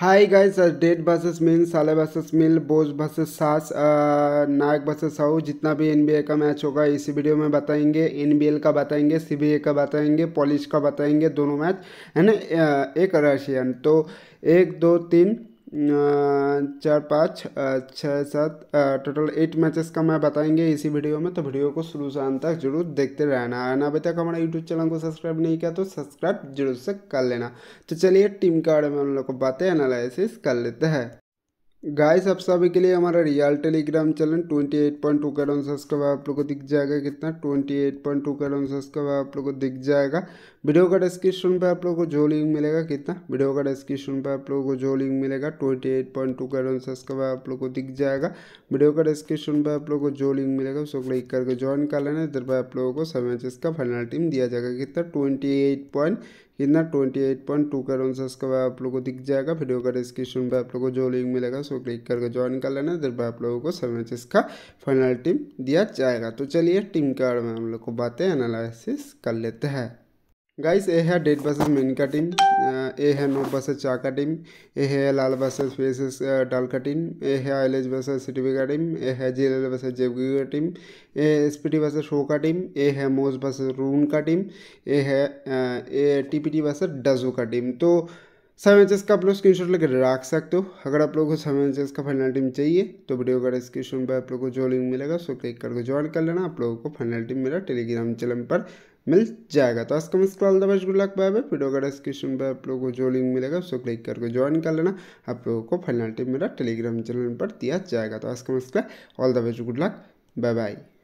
हाय guys डेट versus मिल साले बसेस मिल बोज बसेस सास नायक बसेस साहू जितना भी एन का मैच होगा इसी वीडियो में बताएंगे एन का बताएंगे सी का बताएंगे पॉलिश का बताएंगे दोनों मैच है ना एक रशियन तो एक दो तीन चार पाँच छः सात टोटल एट मैचेस का मैं बताएंगे इसी वीडियो में तो वीडियो को शुरू से अंत तक जरूर देखते रहना और अभी तक हमारा यूट्यूब चैनल को सब्सक्राइब नहीं किया तो सब्सक्राइब जरूर से कर लेना तो चलिए टीम के बारे में हम लोग को बातें एनालिसिस कर लेते हैं गाइस आप सभी के लिए हमारा रियल टेलीग्राम चैनल 28.2 का डाउन सब्सक्राइब आप लोग को दिख जाएगा कितना 28.2 का डाउन सब्सक्राइब आप लोग को दिख जाएगा वीडियो का डिस्क्रिप्शन पे आप लोग को जो लिंक मिलेगा कितना वीडियो का डिस्क्रिप्शन पे आप लोग को जो लिंक मिलेगा 28.2 का डाउन सब्सक्राइब आप लोग को दिख जाएगा वीडियो का डिस्क्रिप्शन पर आप लोग को जो लिंक मिलेगा उसको क्लिक करके ज्वाइन कर लेना इधर पर आप लोगों को सेवन मैचेस का फाइनल टीम दिया जाएगा कितना ट्वेंटी कितना ट्वेंटी एट पॉइंट टू के से इसका आप लोगों को दिख जाएगा वीडियो का डिस्क्रिप्शन पर आप लोगों को जो लिंक मिलेगा सो क्लिक करके ज्वाइन कर लेना इधर पर आप लोगों को सर मैचेस का फाइनल टीम दिया जाएगा तो चलिए टीम के बारे में हम लोग को बातें एनालिसिस कर लेते हैं गाइस ए है डेड बसेस मेन का टीम है नोट बसेस चा का टीम है लाल बसेस फेसेस डाल का टीम है आई एल बसेस सिटीबी का टीम है जे एल बसेस जेब का टीम ये एस पी टी बसेस शो का टीम है मोज बसेस रून का टीम है A T P T versus डजू का टीम तो एच एस का आप लोग स्क्रीन लेकर रख सकते हो अगर आप लोगों को एच एस का फाइनल टीम चाहिए तो वीडियो का डिस्क्रिप्शन पर आप लोग को जो लिंक मिलेगा उसको क्लिक करके ज्वाइन कर लेना आप लोगों को फाइनल टीम मेरा टेलीग्राम चैनल पर मिल जाएगा तो आज कम कॉल दबाज गुड लक बाय वीडियो का डिस्क्रिप्शन पर आप लोगों को जो लिंक मिलेगा उसको क्लिक करके ज्वाइन कर लेना आप लोगों को फाइनल टीम मेरा टेलीग्राम चैनल पर दिया जाएगा तो आज कम स्कॉल all the best good luck bye bye